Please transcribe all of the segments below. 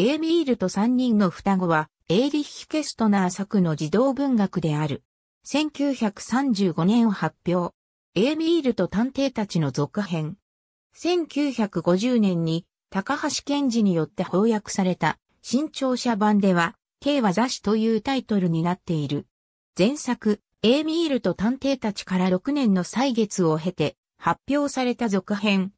エーミールと3人の双子は、エーリッヒ・ケストナー作の児童文学である。1935年を発表。エーミールと探偵たちの続編。1950年に、高橋賢治によって翻訳された、新潮社版では、K は雑誌というタイトルになっている。前作、エーミールと探偵たちから6年の歳月を経て、発表された続編。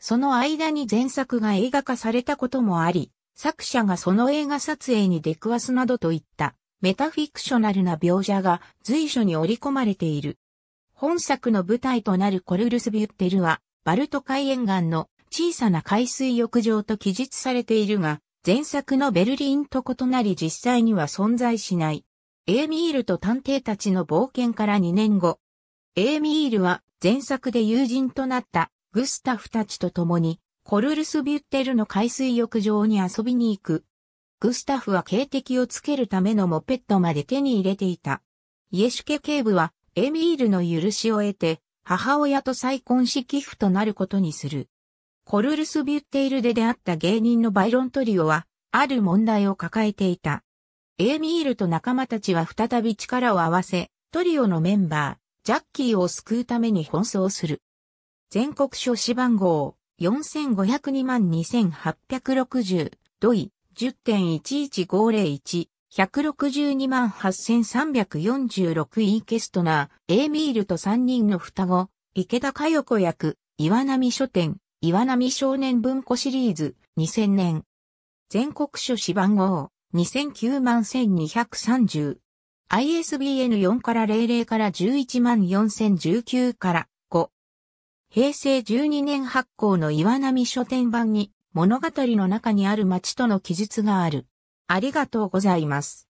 その間に前作が映画化されたこともあり、作者がその映画撮影に出くわすなどといったメタフィクショナルな描写が随所に織り込まれている。本作の舞台となるコルルスビュッテルは、バルト海沿岸の小さな海水浴場と記述されているが、前作のベルリンと異なり実際には存在しない。エーミールと探偵たちの冒険から2年後、エーミールは前作で友人となったグスタフたちと共にコルルスビュッテルの海水浴場に遊びに行く。グスタフは警笛をつけるためのモペットまで手に入れていた。イエシュケ警部はエミールの許しを得て、母親と再婚し寄付となることにする。コルルスビュッテールで出会った芸人のバイロントリオは、ある問題を抱えていた。エミールと仲間たちは再び力を合わせ、トリオのメンバー、ジャッキーを救うために奔走する。全国書士番号4502万2860、土井、10.11501、162 8346イーケストナー、エーミールと3人の双子、池田佳代子役、岩波書店、岩波少年文庫シリーズ、2000年。全国書誌番号、2 0 9 1230。ISBN4 から00から11 4019から平成12年発行の岩波書店版に物語の中にある町との記述がある。ありがとうございます。